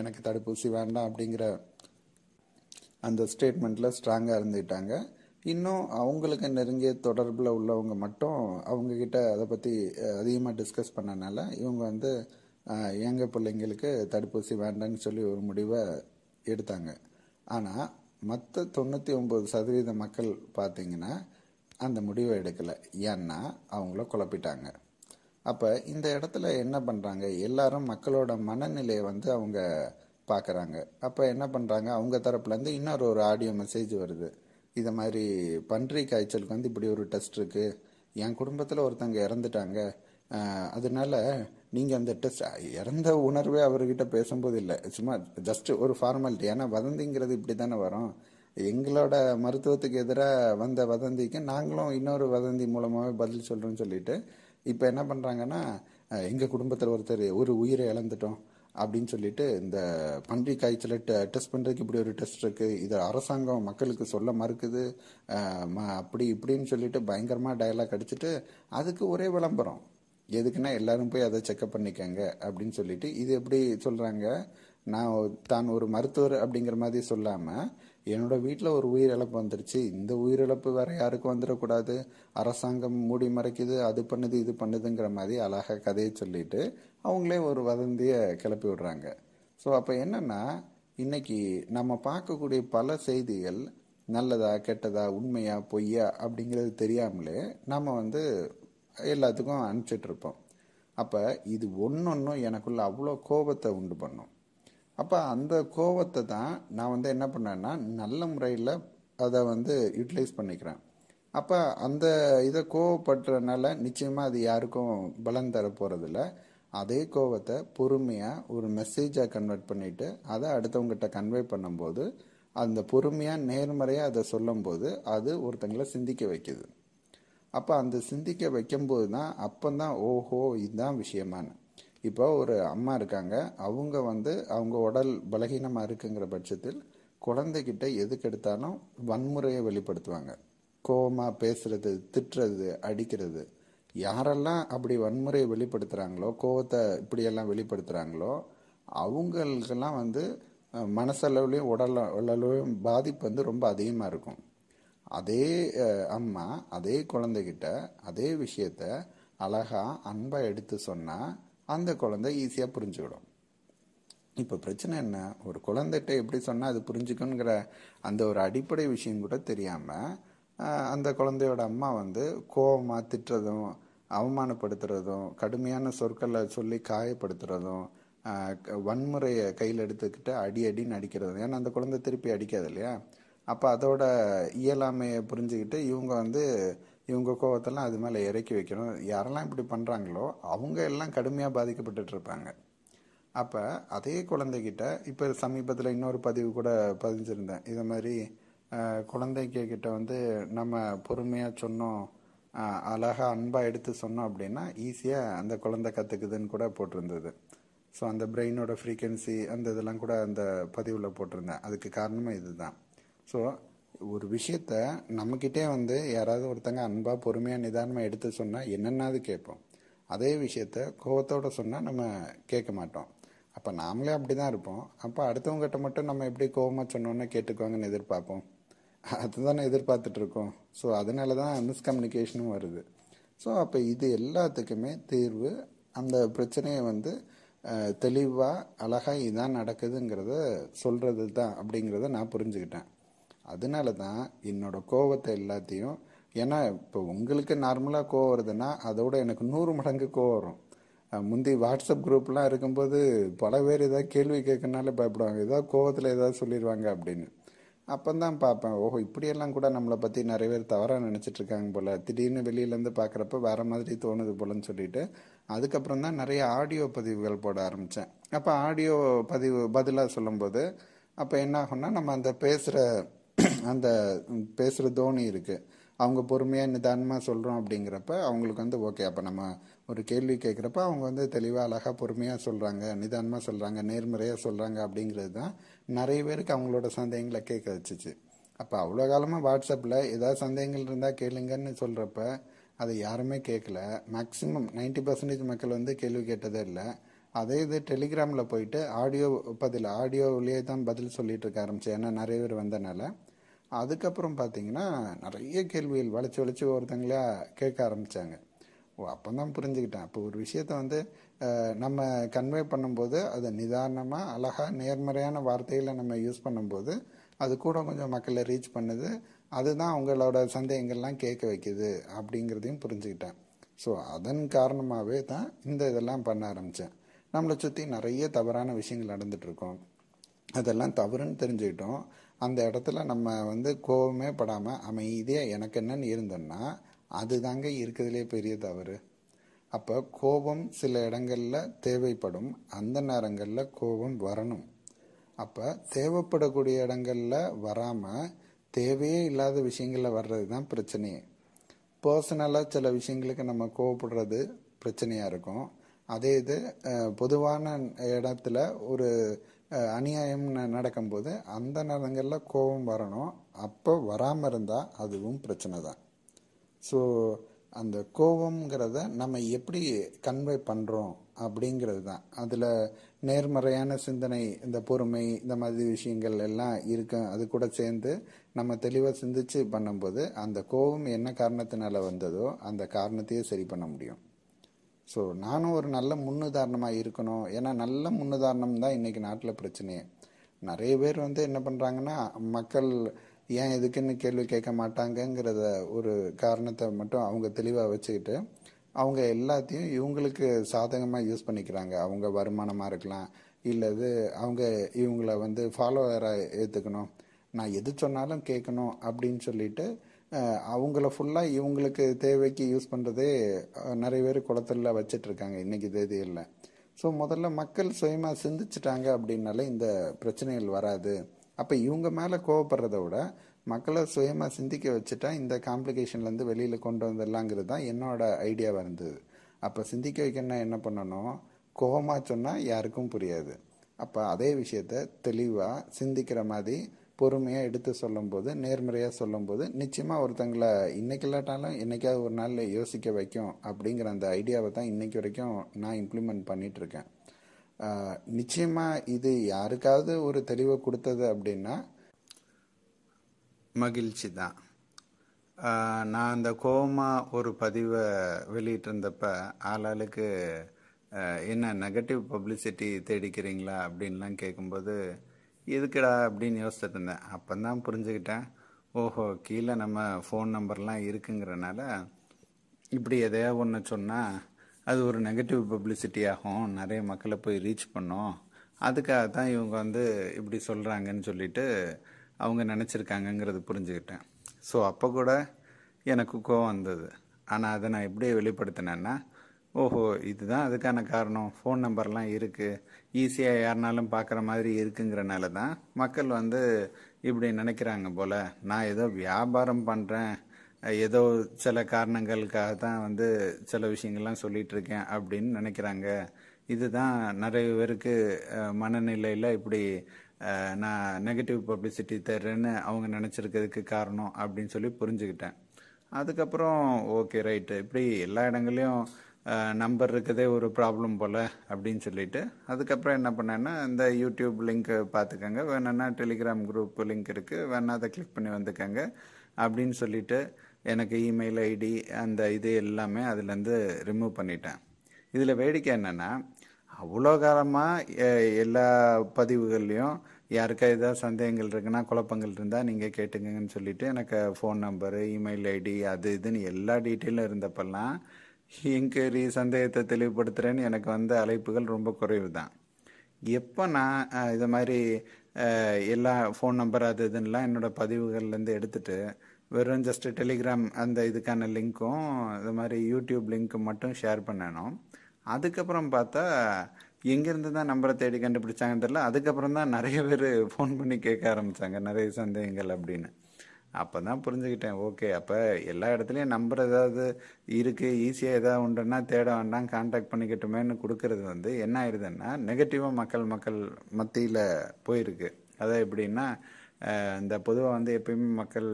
எனக்கு தடுப்பூசி வேண்டாம் அப்படிங்கிற அந்த ஸ்டேட்மெண்ட்டில் ஸ்ட்ராங்காக இருந்துக்கிட்டாங்க இன்னும் அவங்களுக்கு நெருங்கிய தொடர்பில் உள்ளவங்க மட்டும் அவங்கக்கிட்ட அதை பற்றி அதிகமாக டிஸ்கஸ் பண்ணனால இவங்க வந்து எங்கள் பிள்ளைங்களுக்கு தடுப்பூசி வேண்டான்னு சொல்லி ஒரு முடிவை எடுத்தாங்க ஆனால் மற்ற தொண்ணூற்றி ஒம்பது சதவீத மக்கள் பார்த்திங்கன்னா அந்த முடிவை எடுக்கலை ஏன்னா அவங்கள குழப்பிட்டாங்க அப்போ இந்த இடத்துல என்ன பண்ணுறாங்க எல்லாரும் மக்களோட மனநிலையை வந்து அவங்க பார்க்குறாங்க அப்போ என்ன பண்ணுறாங்க அவங்க தரப்புலேருந்து இன்னொரு ஒரு ஆடியோ மெசேஜ் வருது இதை மாதிரி பன்றி காய்ச்சலுக்கு வந்து இப்படி ஒரு டெஸ்ட் இருக்குது என் குடும்பத்தில் ஒருத்தங்க இறந்துட்டாங்க அதனால நீங்கள் அந்த டெஸ்ட் இறந்த உணர்வே அவர்கிட்ட பேசும்போது இல்லை சும்மா ஜஸ்ட் ஒரு ஃபார்மாலிட்டி ஏன்னா வதந்திங்கிறது இப்படி தானே வரும் எங்களோட மருத்துவத்துக்கு எதிராக வந்த வதந்திக்கு நாங்களும் இன்னொரு வதந்தி மூலமாகவே பதில் சொல்கிறோன்னு சொல்லிட்டு இப்போ என்ன பண்ணுறாங்கன்னா எங்கள் குடும்பத்தில் ஒருத்தர் ஒரு உயிரை இழந்துட்டோம் அப்படின்னு சொல்லிட்டு இந்த பன்றி காய்ச்சலை டெஸ்ட் பண்ணுறதுக்கு இப்படி ஒரு டெஸ்ட் இருக்குது இதை அரசாங்கம் மக்களுக்கு சொல்ல மறுக்குது அப்படி இப்படின்னு சொல்லிட்டு பயங்கரமாக டயலாக் அடிச்சுட்டு அதுக்கு ஒரே விளம்பரம் எதுக்குன்னா எல்லாரும் போய் அதை செக்கப் பண்ணிக்கங்க அப்படின்னு சொல்லிட்டு இது எப்படி சொல்கிறாங்க நான் தான் ஒரு மருத்துவர் அப்படிங்கிற மாதிரி சொல்லாமல் என்னோட வீட்டில் ஒரு உயிரிழப்பு வந்துருச்சு இந்த உயிரிழப்பு வேறு யாருக்கும் வந்துடக்கூடாது அரசாங்கம் மூடி மறைக்குது அது பண்ணுது இது பண்ணுதுங்கிற மாதிரி அழகாக கதையை சொல்லிட்டு அவங்களே ஒரு வதந்தியை கிளப்பி விடுறாங்க ஸோ அப்போ என்னென்னா இன்னைக்கு நம்ம பார்க்கக்கூடிய பல செய்திகள் நல்லதா கெட்டதா உண்மையா பொய்யா அப்படிங்கிறது தெரியாமலே நம்ம வந்து எல்லாத்துக்கும் அனுப்பிச்சிட்ருப்போம் அப்போ இது ஒன்று ஒன்றும் எனக்குள்ள அவ்வளோ கோபத்தை உண்டு பண்ணும் அப்போ அந்த கோவத்தை தான் நான் வந்து என்ன பண்ணேன்னா நல்ல முறையில் அதை வந்து யூட்டிலைஸ் பண்ணிக்கிறேன் அப்போ அந்த இதை கோவப்படுறதுனால நிச்சயமாக அது யாருக்கும் பலன் தர போகிறதில்ல அதே கோவத்தை பொறுமையாக ஒரு மெசேஜாக கன்வெர்ட் பண்ணிவிட்டு அதை அடுத்தவங்ககிட்ட கன்வே பண்ணும்போது அந்த பொறுமையாக நேர்மறையாக அதை சொல்லும்போது அது ஒருத்தங்களை சிந்திக்க வைக்குது அப்போ அந்த சிந்திக்க வைக்கும்போது தான் அப்போ தான் ஓஹோ இதுதான் விஷயமான இப்போ ஒரு அம்மா இருக்காங்க அவங்க வந்து அவங்க உடல் பலகீனமாக இருக்குங்கிற பட்சத்தில் குழந்தைகிட்ட எதுக்கெடுத்தாலும் வன்முறையை வெளிப்படுத்துவாங்க கோபமாக பேசுறது திட்டுறது அடிக்கிறது யாரெல்லாம் அப்படி வன்முறையை வெளிப்படுத்துகிறாங்களோ கோவத்தை இப்படியெல்லாம் வெளிப்படுத்துகிறாங்களோ அவங்களுக்கெல்லாம் வந்து மனசளவுலையும் உடல் அளவுலையும் பாதிப்பு வந்து ரொம்ப அதிகமாக இருக்கும் அதே அம்மா அதே குழந்தைகிட்ட அதே விஷயத்த அழகாக அன்பாக எடுத்து சொன்னால் அந்த குழந்தை ஈஸியாக புரிஞ்சுக்கிடும் இப்போ பிரச்சனை என்ன ஒரு குழந்தைகிட்ட எப்படி சொன்னால் அது புரிஞ்சுக்கணுங்கிற அந்த ஒரு அடிப்படை விஷயம் கூட தெரியாமல் அந்த குழந்தையோட அம்மா வந்து கோபமாக திட்டுறதும் அவமானப்படுத்துறதும் கடுமையான சொற்களை சொல்லி காயப்படுத்துறதும் வன்முறையை கையில் எடுத்துக்கிட்டு அடி அடி நடிக்கிறதும் ஏன்னா அந்த குழந்தை திருப்பி அடிக்காது இல்லையா அப்போ அதோட இயலாமையை புரிஞ்சுக்கிட்டு இவங்க வந்து இவங்க கோவத்தெல்லாம் அது மேலே இறக்கி வைக்கணும் யாரெல்லாம் இப்படி பண்ணுறாங்களோ அவங்க எல்லாம் கடுமையாக பாதிக்கப்பட்டுட்டு இருப்பாங்க அப்போ அதே குழந்தைகிட்ட இப்போ சமீபத்தில் இன்னொரு பதிவு கூட பதிஞ்சிருந்தேன் இதை மாதிரி குழந்தைங்க வந்து நம்ம பொறுமையாக சொன்னோம் அழகாக அன்பாக எடுத்து சொன்னோம் அப்படின்னா ஈஸியாக அந்த குழந்தை கற்றுக்குதுன்னு கூட போட்டிருந்தது ஸோ அந்த பிரெயினோட ஃப்ரீக்வன்சி அந்த இதெல்லாம் கூட அந்த பதிவில் போட்டிருந்தேன் அதுக்கு காரணமே இதுதான் ஸோ ஒரு விஷயத்த நம்மக்கிட்டே வந்து யாராவது ஒருத்தங்க அன்பாக பொறுமையாக நிதானமாக எடுத்து சொன்னால் என்னென்னாது கேட்போம் அதே விஷயத்த கோபத்தோட சொன்னால் நம்ம கேட்க மாட்டோம் அப்போ நாமளே அப்படி தான் இருப்போம் அப்போ அடுத்தவங்ககிட்ட மட்டும் நம்ம எப்படி கோபமாக சொன்னோன்னு கேட்டுக்குவாங்கன்னு எதிர்பார்ப்போம் அதுதானே எதிர்பார்த்துட்ருக்கோம் ஸோ அதனால தான் மிஸ்கம்யூனிகேஷனும் வருது ஸோ அப்போ இது எல்லாத்துக்குமே தீர்வு அந்த பிரச்சனையை வந்து தெளிவாக அழகாக இதான் நடக்குதுங்கிறத சொல்கிறது தான் அப்படிங்கிறத நான் புரிஞ்சுக்கிட்டேன் அதனால தான் என்னோடய கோவத்தை எல்லாத்தையும் ஏன்னா இப்போ உங்களுக்கு நார்மலாக கோவம் வருதுன்னா அதோட எனக்கு நூறு மடங்கு கோவம் வரும் முந்தி வாட்ஸ்அப் குரூப்லாம் இருக்கும்போது பல பேர் ஏதாவது கேள்வி கேட்கறனால பயப்படுவாங்க ஏதாவது கோவத்தில் ஏதாவது சொல்லிடுவாங்க அப்படின்னு அப்போ தான் பார்ப்பேன் ஓஹோ இப்படியெல்லாம் கூட நம்மளை பற்றி நிறைய பேர் தவறாக நினச்சிட்டு இருக்காங்க போல் திடீர்னு வெளியிலேருந்து பார்க்குறப்ப வேறு மாதிரி தோணுது போலன்னு சொல்லிட்டு அதுக்கப்புறம் தான் நிறைய ஆடியோ பதிவுகள் போட ஆரம்பித்தேன் அப்போ ஆடியோ பதிவு பதிலாக சொல்லும்போது அப்போ என்ன ஆகும்னா நம்ம அந்த பேசுகிற அந்த பேசுகிற தோனி இருக்குது அவங்க பொறுமையாக நிதானமாக சொல்கிறோம் அப்படிங்கிறப்ப அவங்களுக்கு வந்து ஓகே அப்போ நம்ம ஒரு கேள்வி கேட்குறப்ப அவங்க வந்து தெளிவாக அழகாக பொறுமையாக சொல்கிறாங்க நிதானமாக சொல்கிறாங்க நேர்முறையாக சொல்கிறாங்க அப்படிங்கிறது தான் நிறைய பேருக்கு அவங்களோட சந்தேகங்களை கேட்க வச்சுச்சு அப்போ அவ்வளோ காலமாக வாட்ஸ்அப்பில் ஏதாவது சந்தேகங்கள் இருந்தால் கேளுங்கன்னு சொல்கிறப்ப அதை யாருமே கேட்கல மேக்ஸிமம் நைன்டி பர்சன்டேஜ் மக்கள் வந்து கேள்வி கேட்டதே இல்லை அதே இது டெலிகிராமில் போயிட்டு ஆடியோ பதில் ஆடியோவிலேயே தான் பதில் சொல்லிகிட்டு இருக்க ஆரம்பிச்சு ஏன்னா நிறைய பேர் வந்தனால அதுக்கப்புறம் பார்த்தீங்கன்னா நிறைய கேள்விகள் வளைச்சி வளைச்சி ஒருத்தங்களா கேட்க ஆரம்பித்தாங்க ஓ அப்போ தான் புரிஞ்சுக்கிட்டேன் அப்போ ஒரு விஷயத்த வந்து நம்ம கன்வே பண்ணும்போது அதை நிதானமாக அழகாக நேர்மறையான வார்த்தைகளை நம்ம யூஸ் பண்ணும்போது அது கூட கொஞ்சம் மக்களை ரீச் பண்ணுது அதுதான் அவங்களோட சந்தேகங்கள்லாம் கேட்க வைக்குது அப்படிங்கிறதையும் புரிஞ்சுக்கிட்டேன் ஸோ அதன் காரணமாகவே தான் இந்த இதெல்லாம் பண்ண ஆரம்பித்தேன் நம்மளை சுற்றி நிறைய தவறான விஷயங்கள் நடந்துகிட்ருக்கோம் அதெல்லாம் தவறுன்னு தெரிஞ்சுக்கிட்டோம் அந்த இடத்துல நம்ம வந்து கோபமே படாமல் அமைதியாக எனக்கு என்னன்னு இருந்தோம்னா அதுதாங்க இருக்கிறதுலே பெரிய தவறு அப்போ கோபம் சில இடங்களில் தேவைப்படும் அந்த நேரங்களில் கோபம் வரணும் அப்போ தேவைப்படக்கூடிய இடங்களில் வராமல் தேவையே இல்லாத விஷயங்களில் வர்றது தான் பிரச்சனையே பர்சனலாக சில விஷயங்களுக்கு நம்ம கோவப்படுறது பிரச்சனையாக இருக்கும் அதே இது பொதுவான இடத்துல ஒரு அநியாயம் நடக்கும்போது அந்த நேரங்களில் கோபம் வரணும் அப்போ வராமல் இருந்தால் அதுவும் பிரச்சனை தான் ஸோ அந்த கோபங்கிறத நம்ம எப்படி கன்வே பண்ணுறோம் அப்படிங்கிறது தான் அதில் நேர்மறையான சிந்தனை இந்த பொறுமை இந்த மாதிரி விஷயங்கள் எல்லாம் இருக்கும் அது கூட சேர்ந்து நம்ம தெளிவாக சிந்திச்சு பண்ணும்போது அந்த கோபம் என்ன காரணத்தினால வந்ததோ அந்த காரணத்தையே சரி பண்ண முடியும் ஸோ நானும் ஒரு நல்ல முன்னுதாரணமாக இருக்கணும் ஏன்னா நல்ல முன்னுதாரணம் தான் இன்றைக்கி நாட்டில் பிரச்சனையே நிறைய பேர் வந்து என்ன பண்ணுறாங்கன்னா மக்கள் ஏன் எதுக்குன்னு கேள்வி கேட்க மாட்டாங்கங்கிறத ஒரு காரணத்தை மட்டும் அவங்க தெளிவாக வச்சுக்கிட்டு அவங்க எல்லாத்தையும் இவங்களுக்கு சாதகமாக யூஸ் பண்ணிக்கிறாங்க அவங்க வருமானமாக இருக்கலாம் இல்லது அவங்க இவங்கள வந்து ஃபாலோவராக ஏற்றுக்கணும் நான் எது சொன்னாலும் கேட்கணும் அப்படின்னு சொல்லிட்டு அவங்கள ஃபுல்லாக இவங்களுக்கு தேவைக்கு யூஸ் பண்ணுறதே நிறைய பேர் குளத்தில் வச்சிட்ருக்காங்க இன்றைக்கி தேதியில் ஸோ முதல்ல மக்கள் சுயமாக சிந்திச்சிட்டாங்க அப்படின்னாலே இந்த பிரச்சனைகள் வராது அப்போ இவங்க மேலே கோவப்படுறத விட மக்களை சுயமாக சிந்திக்க வச்சுட்டா இந்த காம்ப்ளிகேஷன்லேருந்து வெளியில் கொண்டு வந்துடலாங்கிறது தான் என்னோடய ஐடியாவாக இருந்தது அப்போ சிந்திக்க வைக்கணும்னா என்ன பண்ணணும் கோபமாக சொன்னால் யாருக்கும் புரியாது அப்போ அதே விஷயத்த தெளிவாக சிந்திக்கிற மாதிரி பொறுமையாக எடுத்து சொல்லும்போது நேர்மறையாக சொல்லும்போது நிச்சயமாக ஒருத்தங்களை இன்னைக்கு இல்லாட்டாலும் என்றைக்காவது ஒரு நாளில் யோசிக்க வைக்கும் அப்படிங்கிற அந்த ஐடியாவை தான் இன்றைக்கி வரைக்கும் நான் இம்ப்ளிமெண்ட் பண்ணிகிட்ருக்கேன் நிச்சயமாக இது யாருக்காவது ஒரு தெளிவை கொடுத்தது அப்படின்னா மகிழ்ச்சி தான் நான் அந்த கோபமாக ஒரு பதிவை வெளியிட்டிருந்தப்ப ஆளாளுக்கு என்ன நெகட்டிவ் பப்ளிசிட்டி தேடிக்கிறீங்களா அப்படின்லாம் கேட்கும்போது எதுக்குடா அப்படின்னு யோசிச்சுட்டு இருந்தேன் அப்போ தான் புரிஞ்சுக்கிட்டேன் ஓஹோ கீழே நம்ம ஃபோன் நம்பர்லாம் இருக்குங்கிறனால இப்படி எதையா ஒன்று சொன்னால் அது ஒரு நெகட்டிவ் பப்ளிசிட்டி ஆகும் நிறைய மக்களை போய் ரீச் பண்ணோம் அதுக்காக தான் இவங்க வந்து இப்படி சொல்கிறாங்கன்னு சொல்லிட்டு அவங்க நினச்சிருக்காங்கங்கிறது புரிஞ்சுக்கிட்டேன் ஸோ அப்போ கூட எனக்கு கோவம் வந்தது ஆனால் அதை நான் எப்படியே வெளிப்படுத்தினேன்னா ஓஹோ இதுதான் அதுக்கான காரணம் ஃபோன் நம்பர்லாம் இருக்குது ஈஸியாக யாருனாலும் பார்க்குற மாதிரி இருக்குங்கிறனால தான் மக்கள் வந்து இப்படி நினைக்கிறாங்க போல் நான் ஏதோ வியாபாரம் பண்ணுறேன் ஏதோ சில காரணங்களுக்காக தான் வந்து சில விஷயங்கள்லாம் சொல்லிகிட்ருக்கேன் அப்படின்னு நினைக்கிறாங்க இதுதான் நிறைய பேருக்கு மனநிலையில் இப்படி நான் நெகட்டிவ் பப்ளிசிட்டி தர்றேன்னு அவங்க நினச்சிருக்கிறதுக்கு காரணம் அப்படின்னு சொல்லி புரிஞ்சுக்கிட்டேன் அதுக்கப்புறம் ஓகே ரைட்டு இப்படி எல்லா இடங்களையும் நம்பர் இருக்கதே ஒரு ப்ராப்ளம் போல் அப்படின்னு சொல்லிட்டு அதுக்கப்புறம் என்ன பண்ணேன்னா இந்த யூடியூப் லிங்க் பார்த்துக்கோங்க வேணுன்னா டெலிகிராம் குரூப் லிங்க் இருக்குது வேணா அதை கிளிக் பண்ணி வந்துக்கோங்க அப்படின்னு சொல்லிட்டு எனக்கு இமெயில் ஐடி அந்த இது எல்லாமே அதுலேருந்து ரிமூவ் பண்ணிட்டேன் இதில் வேடிக்கை என்னென்னா அவ்வளோ காலமாக எல்லா பதிவுகள்லையும் யாருக்கா ஏதாவது சந்தேகங்கள் இருக்குன்னா குழப்பங்கள் இருந்தால் நீங்கள் கேட்டுங்கன்னு சொல்லிவிட்டு எனக்கு ஃபோன் நம்பரு இமெயில் ஐடி அது இதுன்னு எல்லா டீட்டெயிலும் இருந்தப்பெல்லாம் இன்கொயரி சந்தேகத்தை தெளிவுபடுத்துகிறேன்னு எனக்கு வந்த அழைப்புகள் ரொம்ப குறைவு தான் எப்போ நான் இது மாதிரி எல்லா ஃபோன் நம்பர் அது இதுன்னெலாம் என்னோடய பதிவுகள்லேருந்து எடுத்துகிட்டு வெறும் ஜஸ்ட்டு டெலிகிராம் அந்த இதுக்கான லிங்க்கும் இது மாதிரி யூடியூப் லிங்க்கும் மட்டும் ஷேர் பண்ணணும் அதுக்கப்புறம் பார்த்தா எங்கேருந்து தான் நம்பரை தேடி கண்டுபிடிச்சாங்கன்னு தெரில அதுக்கப்புறம் தான் நிறைய பேர் ஃபோன் பண்ணி கேட்க ஆரம்பித்தாங்க நிறைய சந்தேகங்கள் அப்படின்னு அப்போ தான் புரிஞ்சுக்கிட்டேன் ஓகே அப்போ எல்லா இடத்துலையும் நம்பர் ஏதாவது இருக்குது ஈஸியாக ஏதாவது உண்டுன்னா தேட வேண்டாம் காண்டாக்ட் பண்ணிக்கட்டுமேன்னு கொடுக்கறது வந்து என்ன ஆயிடுதுன்னா நெகட்டிவாக மக்கள் மக்கள் மத்தியில் போயிருக்கு அதை எப்படின்னா இந்த பொதுவாக வந்து எப்பயுமே மக்கள்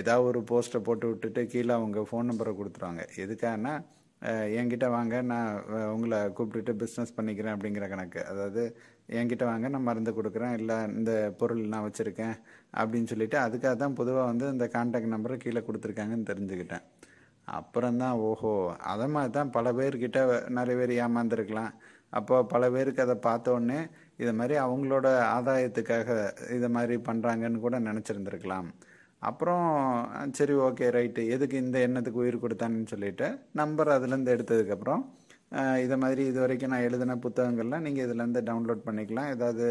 ஏதாவது ஒரு போஸ்ட்டை போட்டு விட்டுட்டு கீழே அவங்க ஃபோன் நம்பரை கொடுத்துருவாங்க எதுக்காகனா என்கிட்ட வாங்க நான் உங்களை கூப்பிட்டுட்டு பிஸ்னஸ் பண்ணிக்கிறேன் அப்படிங்கிற கணக்கு அதாவது என்கிட்ட வாங்க நான் மருந்து கொடுக்குறேன் இல்லை இந்த பொருள் நான் வச்சுருக்கேன் அப்படின்னு சொல்லிவிட்டு அதுக்காக தான் பொதுவாக வந்து இந்த கான்டாக்ட் நம்பரை கீழே கொடுத்துருக்காங்கன்னு தெரிஞ்சுக்கிட்டேன் அப்புறம்தான் ஓஹோ அதை மாதிரி தான் பல பேர்கிட்ட நிறைய பேர் ஏமாந்துருக்கலாம் அப்போ பல பேருக்கு அதை பார்த்தோன்னே இது மாதிரி அவங்களோட ஆதாயத்துக்காக இதை மாதிரி பண்ணுறாங்கன்னு கூட நினச்சிருந்துருக்கலாம் அப்புறம் சரி ஓகே ரைட்டு எதுக்கு இந்த எண்ணத்துக்கு உயிர் கொடுத்தானுன்னு சொல்லிட்டு நம்பர் அதுலேருந்து எடுத்ததுக்கப்புறம் இதை மாதிரி இது வரைக்கும் நான் எழுதின புத்தகங்கள்லாம் நீங்கள் இதுலேருந்து டவுன்லோட் பண்ணிக்கலாம் ஏதாவது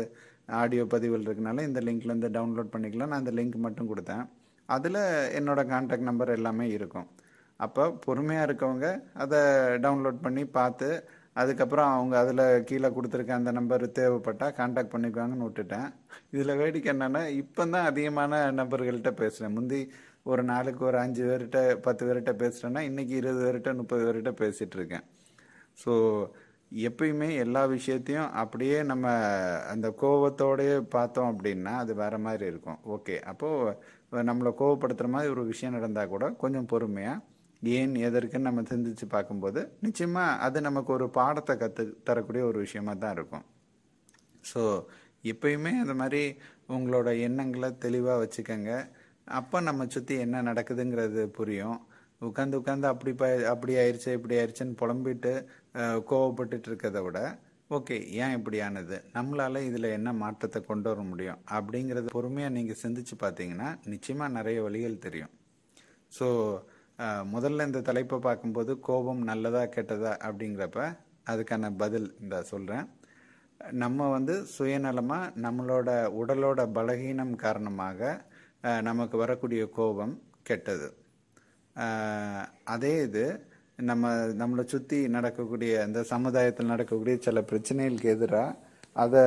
ஆடியோ பதிவுகள் இருக்கனால இந்த லிங்க்லேருந்து டவுன்லோட் பண்ணிக்கலாம் நான் அந்த லிங்க் மட்டும் கொடுத்தேன் அதில் என்னோடய கான்டாக்ட் நம்பர் எல்லாமே இருக்கும் அப்போ பொறுமையாக இருக்கவங்க அதை டவுன்லோட் பண்ணி பார்த்து அதுக்கப்புறம் அவங்க அதில் கீழே கொடுத்துருக்க அந்த நம்பர் தேவைப்பட்டால் காண்டாக்ட் பண்ணிக்குவாங்கன்னு விட்டுட்டேன் இதில் வேடிக்கை என்னென்னா இப்போ தான் அதிகமான நபர்கள்ட்ட பேசுகிறேன் முந்தி ஒரு நாளுக்கு ஒரு அஞ்சு பேர்கிட்ட பத்து பேர்கிட்ட பேசுகிறேன்னா இன்றைக்கி இருபது பேர்கிட்ட முப்பது பேர்கிட்ட பேசிகிட்டு இருக்கேன் ஸோ எப்பயுமே எல்லா விஷயத்தையும் அப்படியே நம்ம அந்த கோபத்தோடய பார்த்தோம் அப்படின்னா அது வேறு மாதிரி இருக்கும் ஓகே அப்போது நம்மளை கோவப்படுத்துகிற மாதிரி ஒரு விஷயம் நடந்தால் கூட கொஞ்சம் பொறுமையாக ஏன் எதற்குன்னு நம்ம சிந்திச்சு பார்க்கும்போது நிச்சயமாக அது நமக்கு ஒரு பாடத்தை கற்று தரக்கூடிய ஒரு விஷயமா தான் இருக்கும் ஸோ எப்பயுமே அந்த மாதிரி உங்களோட எண்ணங்களை தெளிவாக வச்சுக்கோங்க அப்போ நம்ம சுற்றி என்ன நடக்குதுங்கிறது புரியும் உட்காந்து உட்காந்து அப்படி ப அப்படி ஆயிடுச்சு இப்படி ஆயிடுச்சுன்னு புலம்பிட்டு கோவப்பட்டு இருக்கிறத விட ஓகே ஏன் இப்படியானது நம்மளால் இதில் என்ன மாற்றத்தை கொண்டு வர முடியும் அப்படிங்கிறத பொறுமையாக நீங்கள் சிந்திச்சு பார்த்தீங்கன்னா நிச்சயமாக நிறைய வழிகள் தெரியும் ஸோ முதல்ல இந்த தலைப்பை பார்க்கும்போது கோபம் நல்லதா கெட்டதா அப்படிங்கிறப்ப அதுக்கான பதில் இந்த சொல்கிறேன் நம்ம வந்து சுயநலமாக நம்மளோட உடலோட பலகீனம் காரணமாக நமக்கு வரக்கூடிய கோபம் கெட்டது அதே இது நம்ம நம்மளை சுற்றி நடக்கக்கூடிய அந்த சமுதாயத்தில் நடக்கக்கூடிய சில பிரச்சனைகளுக்கு எதிராக அதை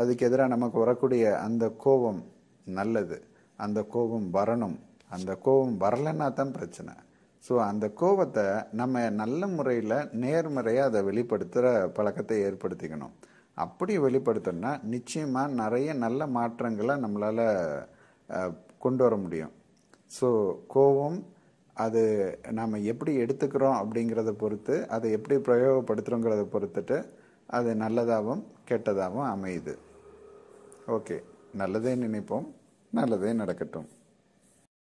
அதுக்கு எதிராக நமக்கு வரக்கூடிய அந்த கோபம் நல்லது அந்த கோபம் வரணும் அந்த கோபம் வரலன்னா தான் பிரச்சனை ஸோ அந்த கோபத்தை நம்ம நல்ல முறையில் நேர்மறையாக அதை வெளிப்படுத்துகிற பழக்கத்தை ஏற்படுத்திக்கணும் அப்படி வெளிப்படுத்தணும்னா நிச்சயமாக நிறைய நல்ல மாற்றங்களை நம்மளால் கொண்டு வர முடியும் ஸோ கோபம் அது நாம் எப்படி எடுத்துக்கிறோம் அப்படிங்கிறத பொறுத்து அதை எப்படி பிரயோகப்படுத்துகிறோங்கிறத பொறுத்துட்டு அது நல்லதாகவும் கெட்டதாகவும் அமையுது ஓகே நல்லதே நினைப்போம் நல்லதே நடக்கட்டும்